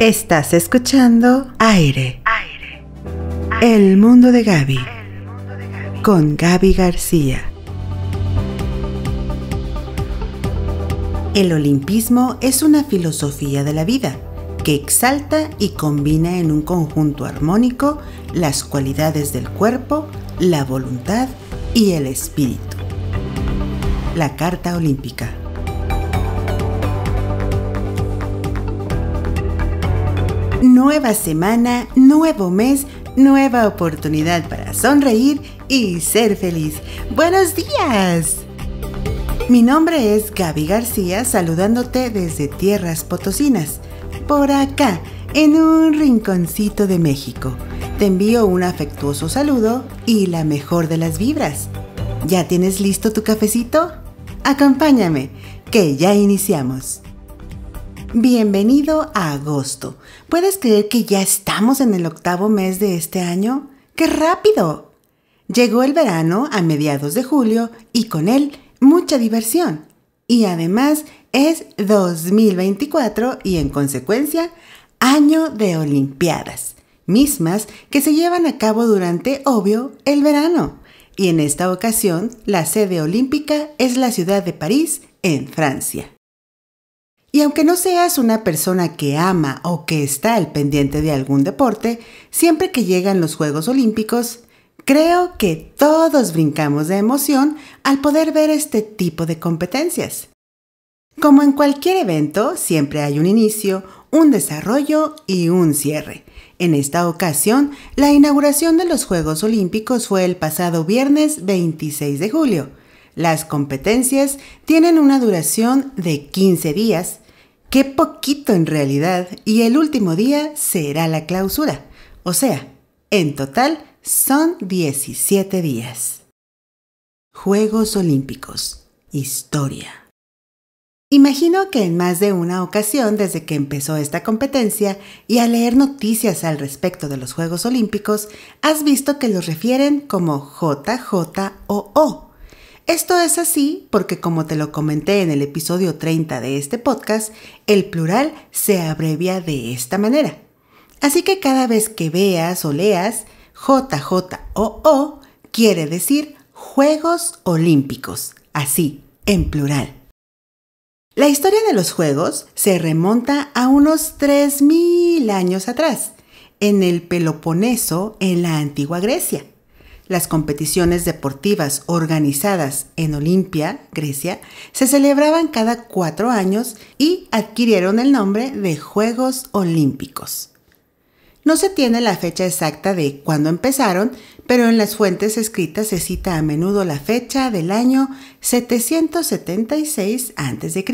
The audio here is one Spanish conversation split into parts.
Estás escuchando Aire. El mundo de Gaby. El mundo de Gaby. Con Gaby García. El olimpismo es una filosofía de la vida que exalta y combina en un conjunto armónico las cualidades del cuerpo, la voluntad y el espíritu. La Carta Olímpica. Nueva semana, nuevo mes, nueva oportunidad para sonreír y ser feliz. Buenos días. Mi nombre es Gaby García saludándote desde Tierras Potosinas, por acá, en un rinconcito de México. Te envío un afectuoso saludo y la mejor de las vibras. ¿Ya tienes listo tu cafecito? Acompáñame, que ya iniciamos. Bienvenido a agosto. ¿Puedes creer que ya estamos en el octavo mes de este año? ¡Qué rápido! Llegó el verano a mediados de julio y con él mucha diversión. Y además es 2024 y en consecuencia año de Olimpiadas, mismas que se llevan a cabo durante, obvio, el verano. Y en esta ocasión, la sede olímpica es la ciudad de París, en Francia. Y aunque no seas una persona que ama o que está al pendiente de algún deporte, siempre que llegan los Juegos Olímpicos, creo que todos brincamos de emoción al poder ver este tipo de competencias. Como en cualquier evento, siempre hay un inicio, un desarrollo y un cierre. En esta ocasión, la inauguración de los Juegos Olímpicos fue el pasado viernes 26 de julio, las competencias tienen una duración de 15 días, qué poquito en realidad, y el último día será la clausura, o sea, en total son 17 días. Juegos Olímpicos. Historia. Imagino que en más de una ocasión desde que empezó esta competencia y al leer noticias al respecto de los Juegos Olímpicos, has visto que los refieren como JJOO, esto es así porque, como te lo comenté en el episodio 30 de este podcast, el plural se abrevia de esta manera. Así que cada vez que veas o leas JJOO, quiere decir Juegos Olímpicos, así, en plural. La historia de los Juegos se remonta a unos 3.000 años atrás, en el Peloponeso, en la antigua Grecia. Las competiciones deportivas organizadas en Olimpia, Grecia, se celebraban cada cuatro años y adquirieron el nombre de Juegos Olímpicos. No se tiene la fecha exacta de cuándo empezaron, pero en las fuentes escritas se cita a menudo la fecha del año 776 a.C.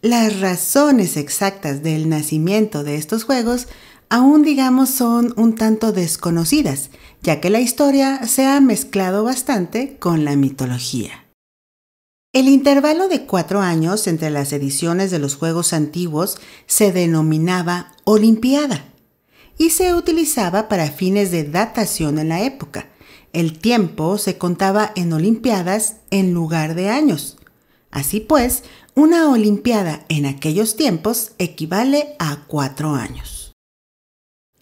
Las razones exactas del nacimiento de estos juegos aún digamos son un tanto desconocidas, ya que la historia se ha mezclado bastante con la mitología. El intervalo de cuatro años entre las ediciones de los Juegos Antiguos se denominaba Olimpiada y se utilizaba para fines de datación en la época. El tiempo se contaba en Olimpiadas en lugar de años. Así pues, una Olimpiada en aquellos tiempos equivale a cuatro años.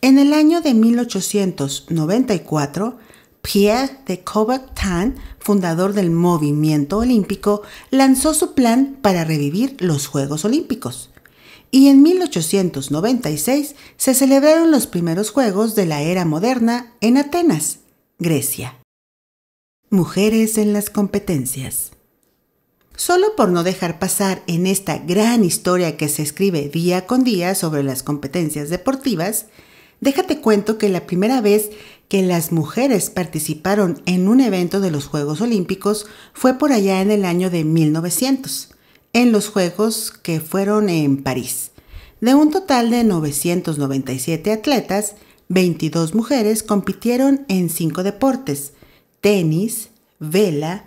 En el año de 1894, Pierre de Coubertin, fundador del movimiento olímpico, lanzó su plan para revivir los Juegos Olímpicos. Y en 1896 se celebraron los primeros Juegos de la era moderna en Atenas, Grecia. Mujeres en las competencias. Solo por no dejar pasar en esta gran historia que se escribe día con día sobre las competencias deportivas, Déjate cuento que la primera vez que las mujeres participaron en un evento de los Juegos Olímpicos fue por allá en el año de 1900, en los Juegos que fueron en París. De un total de 997 atletas, 22 mujeres compitieron en cinco deportes, tenis, vela,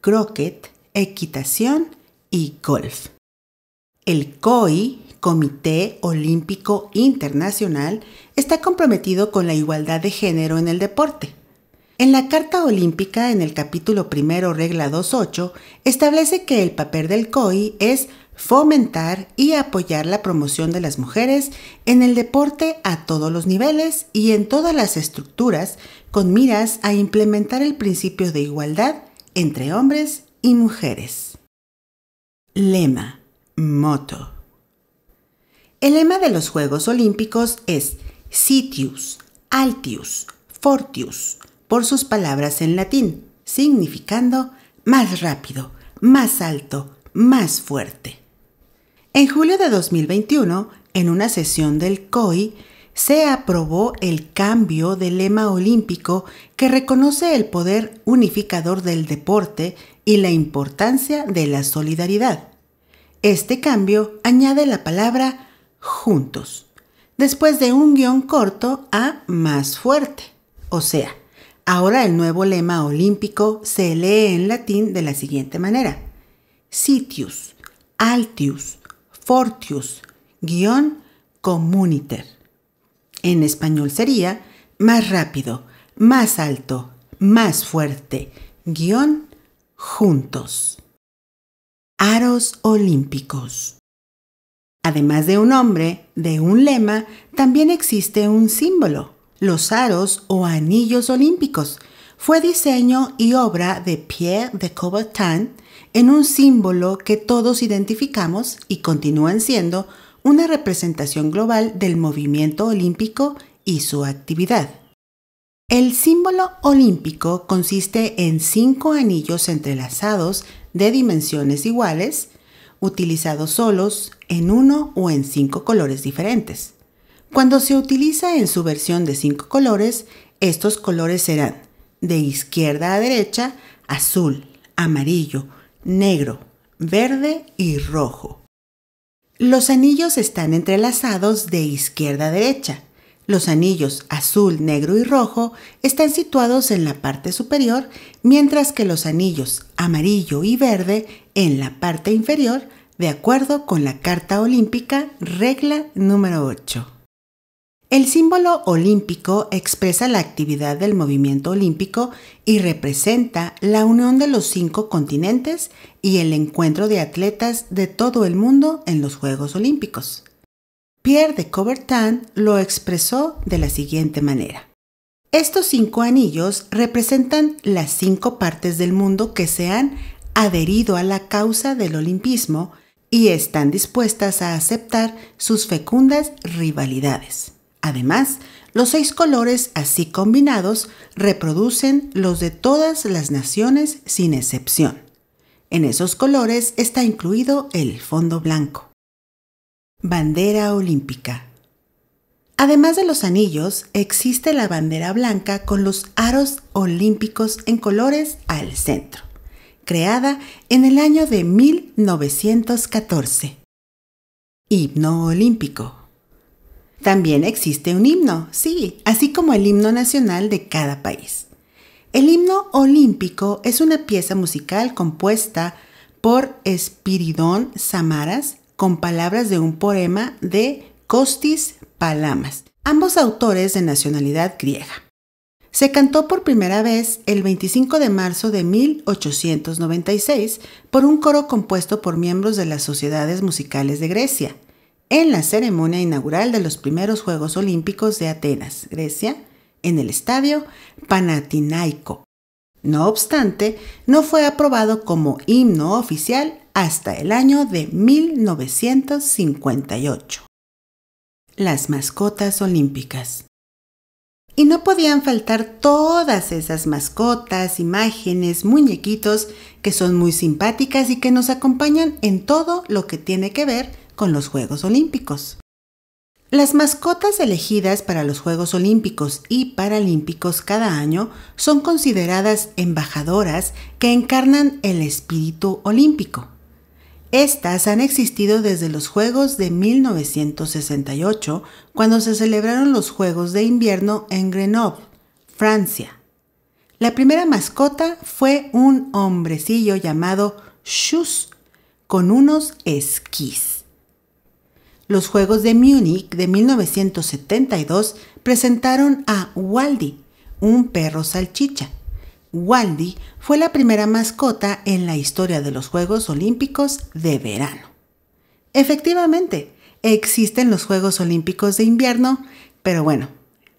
croquet, equitación y golf. El COI Comité Olímpico Internacional está comprometido con la igualdad de género en el deporte. En la Carta Olímpica, en el capítulo primero, regla 2.8, establece que el papel del COI es fomentar y apoyar la promoción de las mujeres en el deporte a todos los niveles y en todas las estructuras con miras a implementar el principio de igualdad entre hombres y mujeres. Lema, moto. El lema de los Juegos Olímpicos es Sitius, Altius, Fortius, por sus palabras en latín, significando más rápido, más alto, más fuerte. En julio de 2021, en una sesión del COI, se aprobó el cambio del lema olímpico que reconoce el poder unificador del deporte y la importancia de la solidaridad. Este cambio añade la palabra juntos. Después de un guión corto a más fuerte. O sea, ahora el nuevo lema olímpico se lee en latín de la siguiente manera. Sitius, altius, fortius, guión comuniter. En español sería más rápido, más alto, más fuerte, guión juntos. Aros Olímpicos. Además de un nombre, de un lema, también existe un símbolo, los aros o anillos olímpicos. Fue diseño y obra de Pierre de Coubertin en un símbolo que todos identificamos y continúan siendo una representación global del movimiento olímpico y su actividad. El símbolo olímpico consiste en cinco anillos entrelazados de dimensiones iguales, utilizados solos, en uno o en cinco colores diferentes. Cuando se utiliza en su versión de cinco colores, estos colores serán de izquierda a derecha, azul, amarillo, negro, verde y rojo. Los anillos están entrelazados de izquierda a derecha, los anillos azul, negro y rojo están situados en la parte superior, mientras que los anillos amarillo y verde en la parte inferior, de acuerdo con la Carta Olímpica, regla número 8. El símbolo olímpico expresa la actividad del movimiento olímpico y representa la unión de los cinco continentes y el encuentro de atletas de todo el mundo en los Juegos Olímpicos. Pierre de Coubertin lo expresó de la siguiente manera. Estos cinco anillos representan las cinco partes del mundo que se han adherido a la causa del olimpismo y están dispuestas a aceptar sus fecundas rivalidades. Además, los seis colores así combinados reproducen los de todas las naciones sin excepción. En esos colores está incluido el fondo blanco. Bandera olímpica. Además de los anillos, existe la bandera blanca con los aros olímpicos en colores al centro, creada en el año de 1914. Himno olímpico. También existe un himno, sí, así como el himno nacional de cada país. El himno olímpico es una pieza musical compuesta por Espiridón Samaras con palabras de un poema de Costis Palamas, ambos autores de nacionalidad griega. Se cantó por primera vez el 25 de marzo de 1896 por un coro compuesto por miembros de las sociedades musicales de Grecia, en la ceremonia inaugural de los primeros Juegos Olímpicos de Atenas, Grecia, en el estadio Panatinaico. No obstante, no fue aprobado como himno oficial hasta el año de 1958. Las mascotas olímpicas. Y no podían faltar todas esas mascotas, imágenes, muñequitos que son muy simpáticas y que nos acompañan en todo lo que tiene que ver con los Juegos Olímpicos. Las mascotas elegidas para los Juegos Olímpicos y Paralímpicos cada año son consideradas embajadoras que encarnan el espíritu olímpico. Estas han existido desde los Juegos de 1968, cuando se celebraron los Juegos de Invierno en Grenoble, Francia. La primera mascota fue un hombrecillo llamado Shus, con unos esquís. Los Juegos de Múnich de 1972 presentaron a Waldi, un perro salchicha, Waldi fue la primera mascota en la historia de los Juegos Olímpicos de verano. Efectivamente, existen los Juegos Olímpicos de invierno, pero bueno,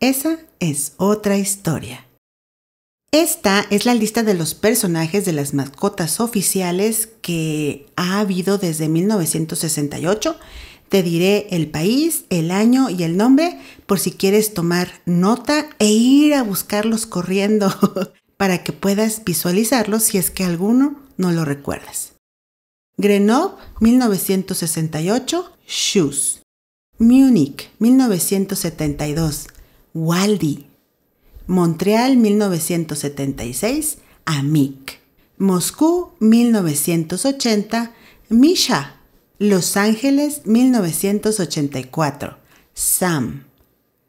esa es otra historia. Esta es la lista de los personajes de las mascotas oficiales que ha habido desde 1968. Te diré el país, el año y el nombre por si quieres tomar nota e ir a buscarlos corriendo. para que puedas visualizarlo si es que alguno no lo recuerdas. Grenoble 1968, Shoes. Múnich 1972, Waldi. Montreal 1976, Amik. Moscú 1980, Misha. Los Ángeles 1984, Sam.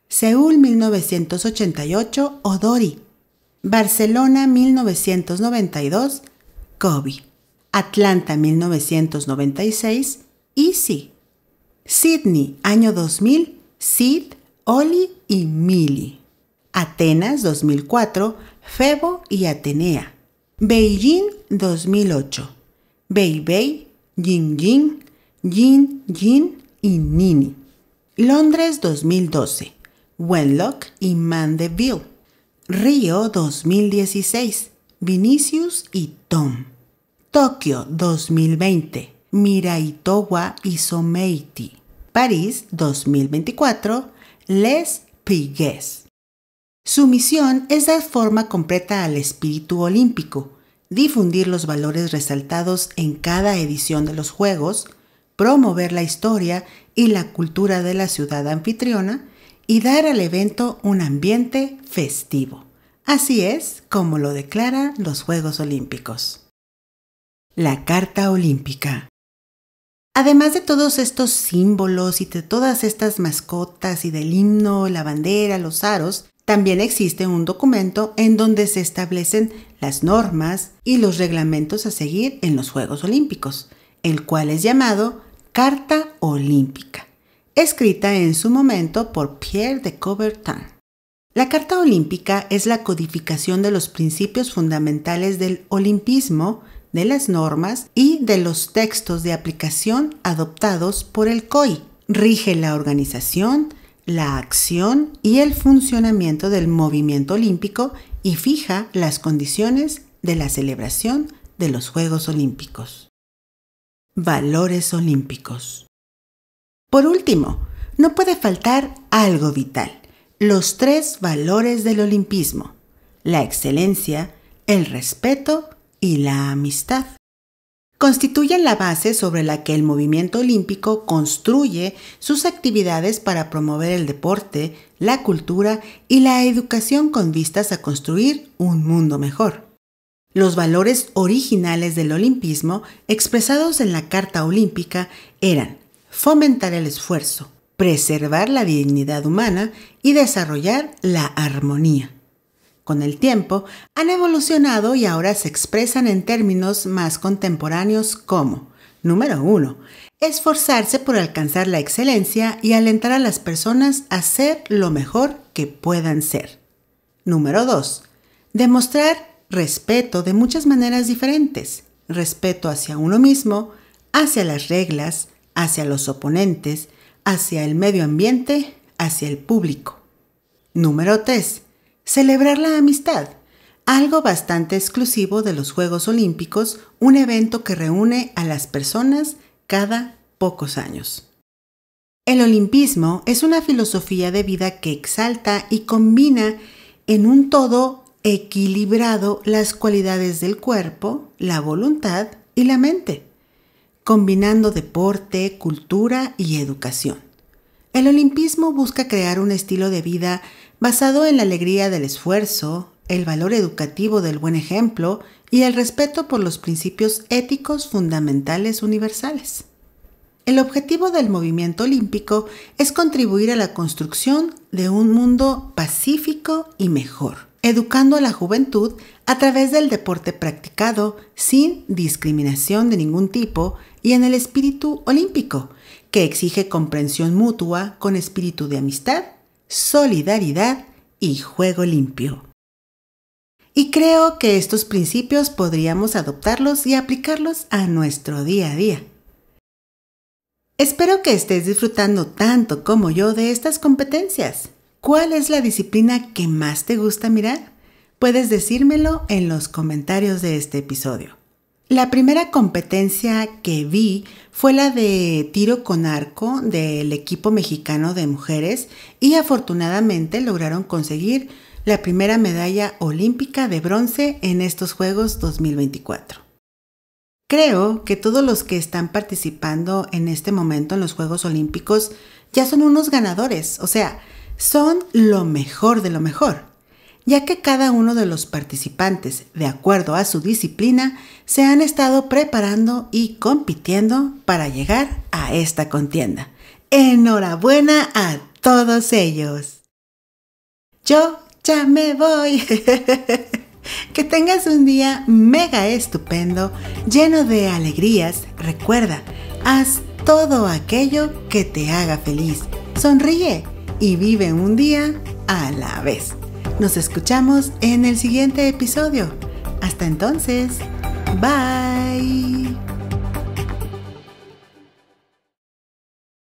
Seúl 1988, Odori. Barcelona 1992, Kobe. Atlanta 1996, Easy. Sydney, año 2000, Sid, Oli y Mili. Atenas 2004, Febo y Atenea. Beijing 2008, Beibei, Jing Jing, Jin Jin y Nini. Londres 2012, Wenlock y Mandeville. Río 2016, Vinicius y Tom. Tokio 2020, Miraitowa y Someiti. París 2024, Les Pigues. Su misión es dar forma completa al espíritu olímpico, difundir los valores resaltados en cada edición de los Juegos, promover la historia y la cultura de la ciudad anfitriona, y dar al evento un ambiente festivo. Así es como lo declaran los Juegos Olímpicos. La Carta Olímpica. Además de todos estos símbolos y de todas estas mascotas y del himno, la bandera, los aros, también existe un documento en donde se establecen las normas y los reglamentos a seguir en los Juegos Olímpicos, el cual es llamado Carta Olímpica escrita en su momento por Pierre de Coubertin. La Carta Olímpica es la codificación de los principios fundamentales del olimpismo, de las normas y de los textos de aplicación adoptados por el COI. Rige la organización, la acción y el funcionamiento del movimiento olímpico y fija las condiciones de la celebración de los Juegos Olímpicos. Valores Olímpicos por último, no puede faltar algo vital, los tres valores del olimpismo, la excelencia, el respeto y la amistad. Constituyen la base sobre la que el movimiento olímpico construye sus actividades para promover el deporte, la cultura y la educación con vistas a construir un mundo mejor. Los valores originales del olimpismo expresados en la Carta Olímpica eran fomentar el esfuerzo, preservar la dignidad humana y desarrollar la armonía. Con el tiempo, han evolucionado y ahora se expresan en términos más contemporáneos como, número 1, esforzarse por alcanzar la excelencia y alentar a las personas a ser lo mejor que puedan ser. Número 2, demostrar respeto de muchas maneras diferentes, respeto hacia uno mismo, hacia las reglas, hacia los oponentes, hacia el medio ambiente, hacia el público. Número 3. Celebrar la amistad. Algo bastante exclusivo de los Juegos Olímpicos, un evento que reúne a las personas cada pocos años. El olimpismo es una filosofía de vida que exalta y combina en un todo equilibrado las cualidades del cuerpo, la voluntad y la mente combinando deporte, cultura y educación. El olimpismo busca crear un estilo de vida basado en la alegría del esfuerzo, el valor educativo del buen ejemplo y el respeto por los principios éticos fundamentales universales. El objetivo del movimiento olímpico es contribuir a la construcción de un mundo pacífico y mejor educando a la juventud a través del deporte practicado sin discriminación de ningún tipo y en el espíritu olímpico, que exige comprensión mutua con espíritu de amistad, solidaridad y juego limpio. Y creo que estos principios podríamos adoptarlos y aplicarlos a nuestro día a día. Espero que estés disfrutando tanto como yo de estas competencias. ¿Cuál es la disciplina que más te gusta mirar? Puedes decírmelo en los comentarios de este episodio. La primera competencia que vi fue la de tiro con arco del equipo mexicano de mujeres y afortunadamente lograron conseguir la primera medalla olímpica de bronce en estos Juegos 2024. Creo que todos los que están participando en este momento en los Juegos Olímpicos ya son unos ganadores, o sea, son lo mejor de lo mejor, ya que cada uno de los participantes, de acuerdo a su disciplina, se han estado preparando y compitiendo para llegar a esta contienda. Enhorabuena a todos ellos. Yo ya me voy. que tengas un día mega estupendo, lleno de alegrías. Recuerda, haz todo aquello que te haga feliz. Sonríe y vive un día a la vez. Nos escuchamos en el siguiente episodio. Hasta entonces, bye.